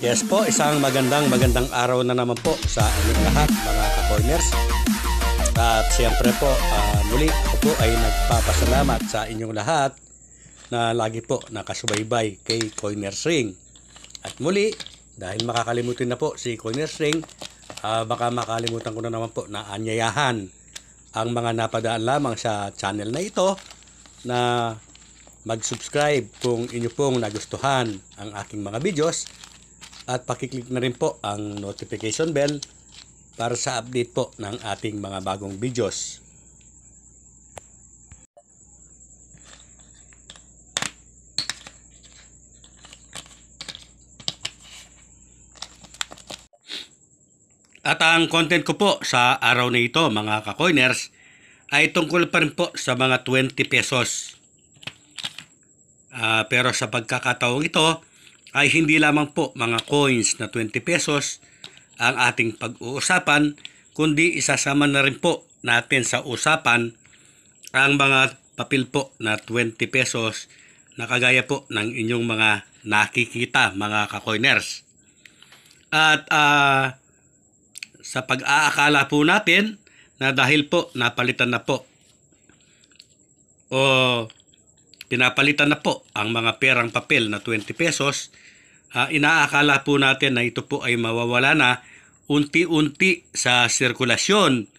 Yes po, isang magandang magandang araw na naman po sa inyong lahat mga ka-corners. At siyempre po, uh, muli ako po ay nagpapasalamat sa inyong lahat na lagi po nakasubaybay kay Coiners Ring. At muli, dahil makakalimutin na po si Coiners Ring, uh, baka makalimutan ko na naman po na anyayahan ang mga napadaan lamang sa channel na ito na mag-subscribe kung inyo pong nagustuhan ang aking mga videos at pakiclick na rin po ang notification bell para sa update po ng ating mga bagong videos. At ang content ko po sa araw na ito mga kakoiners ay tungkol pa rin po sa mga 20 pesos. Uh, pero sa pagkakataong ito ay hindi lamang po mga coins na 20 pesos ang ating pag-uusapan kundi isasama na rin po natin sa usapan ang mga papel po na 20 pesos na kagaya po ng inyong mga nakikita mga kakoiners. At uh, sa pag-aakala po natin na dahil po napalitan na po o pinapalitan na po ang mga perang papel na 20 pesos, uh, inaakala po natin na ito po ay mawawala na unti-unti sa sirkulasyon.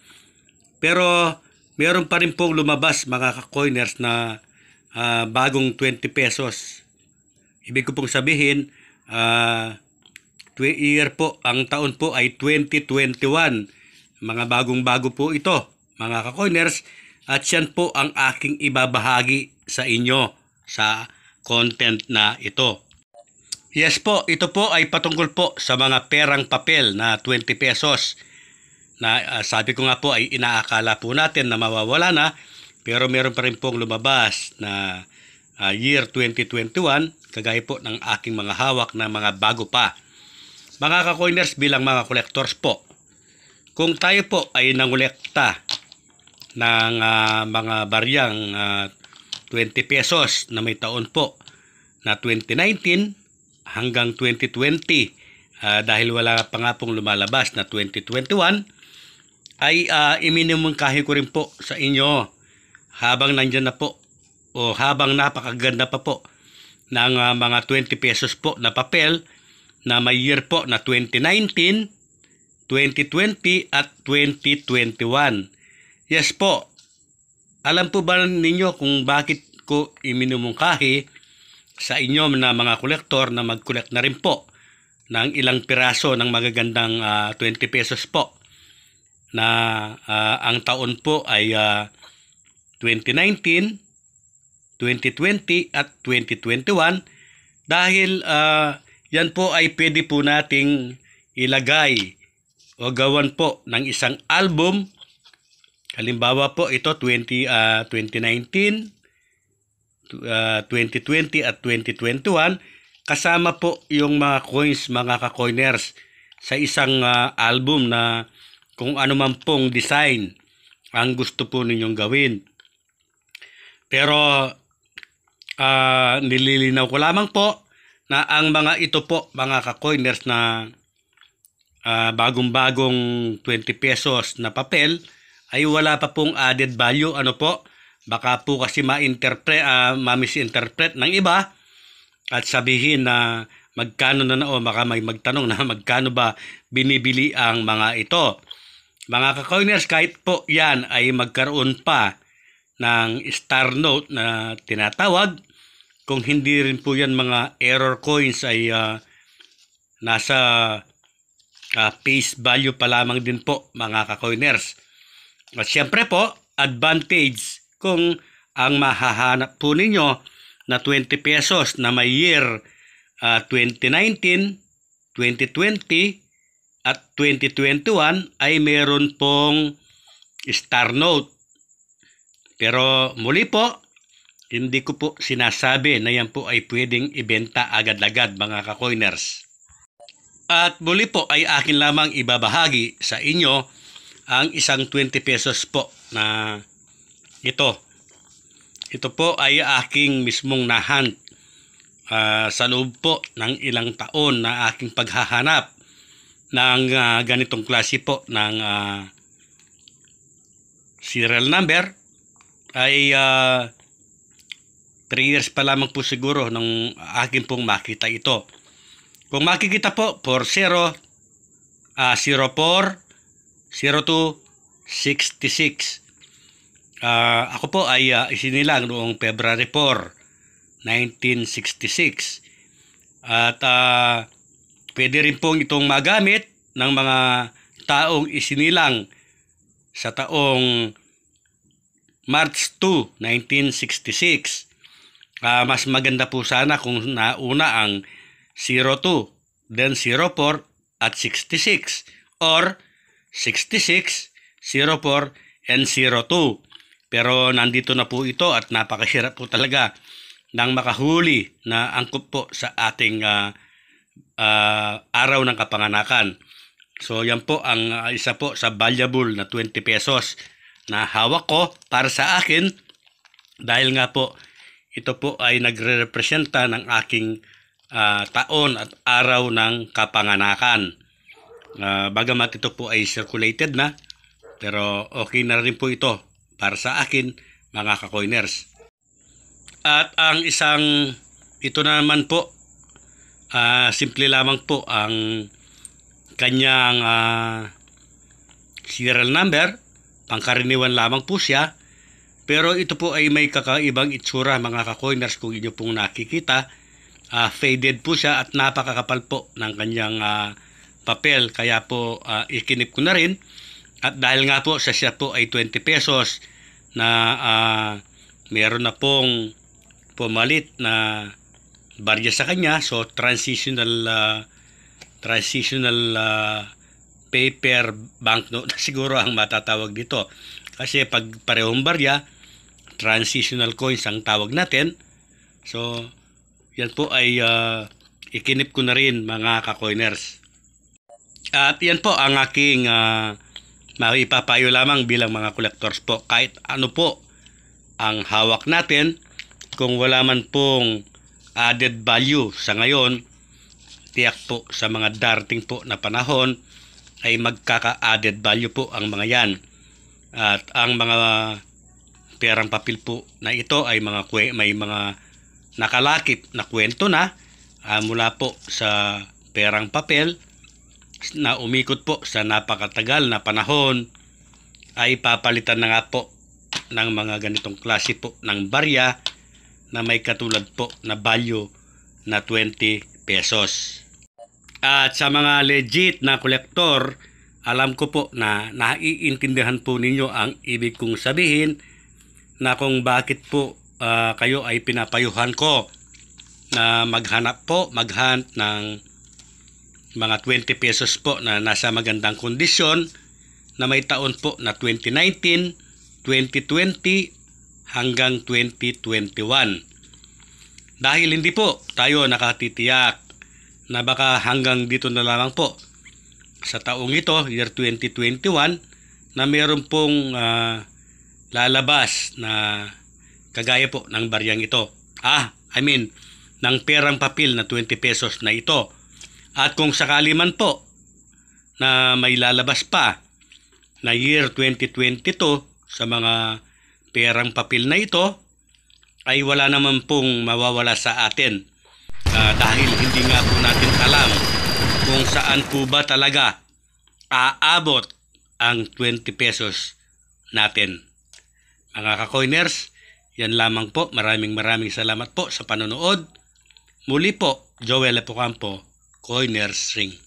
Pero meron pa rin pong lumabas mga coiners na uh, bagong 20 pesos. Ibig ko pong sabihin, uh, year po, ang taon po ay 2021. Mga bagong-bago po ito, mga coiners At yan po ang aking ibabahagi sa inyo sa content na ito. Yes po, ito po ay patungkol po sa mga perang papel na 20 pesos na uh, sabi ko nga po ay inaakala po natin na mawawala na pero meron pa rin pong lumabas na uh, year 2021 kagaya po ng aking mga hawak na mga bago pa. Mga kakoiners bilang mga collectors po, kung tayo po ay nangulekta ng uh, mga baryang uh, 20 pesos na may taon po na 2019 hanggang 2020 uh, ah, dahil wala pa nga pong lumalabas na 2021 ay uh, ah, iminumungkahi ko rin po sa inyo habang nandyan na po o habang napakaganda pa po ng uh, mga 20 pesos po na papel na may year po na 2019, 2020 at 2021. Yes po, alam po ba ninyo kung bakit ko iminumungkahi sa inyo na mga kolektor na mag-collect na rin po ng ilang piraso ng magagandang uh, ah, 20 pesos po na uh, ang taon po ay uh, 2019, 2020 at 2021 dahil uh, yan po ay pwede po nating ilagay o gawan po ng isang album Halimbawa po ito 20 uh, 2019 uh, 2020 at 2021 kasama po yung mga coins mga ka-coiners sa isang uh, album na kung ano man pong design ang gusto po ninyong gawin. Pero uh, nililinaw ko lamang po na ang mga ito po mga ka-coiners na uh, bagong-bagong 20 pesos na papel ay wala pa pong added value. Ano po? Baka po kasi ma-interpret, uh, ah, ma-misinterpret ng iba at sabihin na magkano na na o baka may magtanong na magkano ba binibili ang mga ito. Mga kakoiners, kahit po yan ay magkaroon pa ng star note na tinatawag, kung hindi rin po yan mga error coins ay uh, nasa uh, face value pa lamang din po mga kakoiners. At syempre po, advantage kung ang mahahanap po ninyo na 20 pesos na may year uh, 2019, 2020 at 2021 ay meron pong star note. Pero muli po, hindi ko po sinasabi na yan po ay pwedeng ibenta agad-agad mga kakoiners. At muli po ay akin lamang ibabahagi sa inyo ang isang 20 pesos po na ito. Ito po ay aking mismong nahunt uh, ah, sa loob po ng ilang taon na aking paghahanap ng uh, ganitong klase po ng uh, serial number ay uh, 3 years pa lamang po siguro nung aking pong makita ito. Kung makikita po, 40, uh, 04, 0266. Uh, ah, ako po ay uh, isinilang noong February 4, 1966. At uh, pwede rin pong itong magamit ng mga taong isinilang sa taong March 2, 1966. Uh, mas maganda po sana kung nauna ang 02, then 04 at 66 or 02 66, 04, and 02. Pero nandito na po ito at napakahirap po talaga ng makahuli na angkop po sa ating uh, uh, araw ng kapanganakan. So yan po ang uh, isa po sa valuable na 20 pesos na hawak ko para sa akin dahil nga po ito po ay nagre-representa ng aking uh, taon at araw ng kapanganakan. Uh, bagamat ito po ay circulated na, pero okay na rin po ito para sa akin mga kakoiners. At ang isang ito na naman po, uh, simple lamang po ang kanyang uh, serial number, pangkaraniwan lamang po siya. Pero ito po ay may kakaibang itsura mga kakoiners kung inyo pong nakikita. Uh, faded po siya at napakakapal po ng kanyang uh, papel kaya po uh, ikinip ko na rin at dahil nga po sa siya po ay 20 pesos na uh, meron na pong pumalit na barya sa kanya so transitional uh, transitional uh, paper banknote siguro ang matatawag dito kasi pag parehong barya transitional coins ang tawag natin so yan po ay uh, ikinip ko na rin mga ka-coiners at yan po ang aking uh, maipapayo lamang bilang mga collectors po. Kahit ano po ang hawak natin, kung wala man pong added value sa ngayon, tiyak po sa mga darting po na panahon ay magkaka-added value po ang mga yan. At ang mga perang papel po na ito ay mga may mga nakalakip na kwento na uh, mula po sa perang papel na umikot po sa napakatagal na panahon ay papalitan na nga po ng mga ganitong klase po ng barya na may katulad po na value na 20 pesos. At sa mga legit na kolektor, alam ko po na naiintindihan po ninyo ang ibig kong sabihin na kung bakit po uh, kayo ay pinapayuhan ko na maghanap po, maghunt ng mga 20 pesos po na nasa magandang kondisyon na may taon po na 2019, 2020 hanggang 2021. Dahil hindi po tayo nakatitiyak na baka hanggang dito na lamang po sa taong ito, year 2021, na meron pong uh, lalabas na kagaya po ng baryang ito. Ah, I mean, ng perang papel na 20 pesos na ito at kung sakali man po na may lalabas pa na year 2022 sa mga perang papel na ito ay wala naman pong mawawala sa atin uh, dahil hindi nga po natin alam kung saan po ba talaga aabot ang 20 pesos natin. Mga kakoiners, yan lamang po. Maraming maraming salamat po sa panonood. Muli po, Joel Apocampo, coiners ring